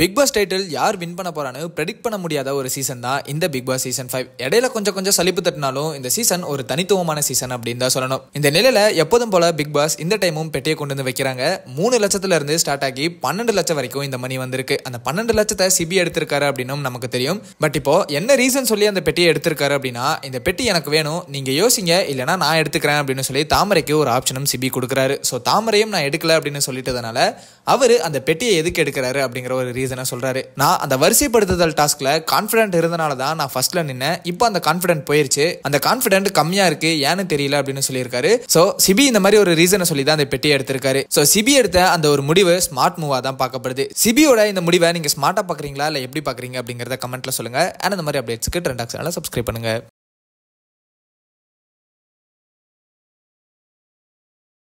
big Boss title யார் win பண்ண போறான்னு ப்ரெடிக்ட் பண்ண முடியாத ஒரு சீசன் தான் இந்த பிக் பாஸ் சீசன் ஃபைவ் இடையில கொஞ்சம் கொஞ்சம் சலிப்பு தட்டினாலும் இந்த சீசன் ஒரு தனித்துவமான சீசன் அப்படின்னு தான் சொல்லணும் இந்த நிலையில எப்போதும் போல பிக் பாஸ் இந்த டைமும் பெட்டியை கொண்டு வந்து வைக்கிறாங்க மூணு லட்சத்துல இருந்து ஸ்டார்ட் ஆகி பன்னெண்டு லட்சம் வரைக்கும் இந்த மணி வந்திருக்கு அந்த பன்னெண்டு லட்சத்தை சிபி எடுத்திருக்காரு அப்படின்னும் நமக்கு தெரியும் பட் இப்போ என்ன ரீசன் சொல்லி அந்த பெட்டியை எடுத்திருக்காரு அப்படின்னா இந்த பெட்டி எனக்கு வேணும் நீங்க யோசிங்க இல்லைன்னா நான் எடுத்துக்கிறேன் அப்படின்னு சொல்லி தாமரைக்கு ஒரு ஆப்ஷனும் சிபி கொடுக்குறாரு ஸோ தாமரையும் நான் எடுக்கல அப்படின்னு சொல்லிட்டதுனால அவர் அந்த பெட்டியை எதுக்கு எடுக்கிறாரு அப்படிங்கிற ஒரு ரீசன் ரீசனை சொல்கிறாரு நான் அந்த வரிசைப்படுத்துதல் டாஸ்கில் கான்ஃபிடென்ட் இருந்தனால தான் நான் ஃபர்ஸ்ட்ல நின்னேன் இப்போ அந்த கான்ஃபிடென்ட் போயிருச்சு அந்த கான்ஃபிடென்ட் கம்மியாக இருக்கு ஏன்னு தெரியல அப்படின்னு சொல்லியிருக்காரு ஸோ சிபி இந்த மாதிரி ஒரு ரீசனை சொல்லி தான் அந்த பெட்டியை எடுத்திருக்காரு ஸோ சிபி எடுத்த அந்த ஒரு முடிவு ஸ்மார்ட் மூவாக தான் பார்க்கப்படுது சிபியோட இந்த முடிவை நீங்கள் ஸ்மார்ட்டாக பார்க்குறீங்களா இல்லை எப்படி பார்க்குறீங்க அப்படிங்கிறத கமெண்ட்டில் சொல்லுங்கள் அண்ட் இந்த மாதிரி அப்டேட்ஸ்க்கு ட்ரெண்டாக்ஸ் சேனலை சப்ஸ்கிரைப் பண்ணுங்கள்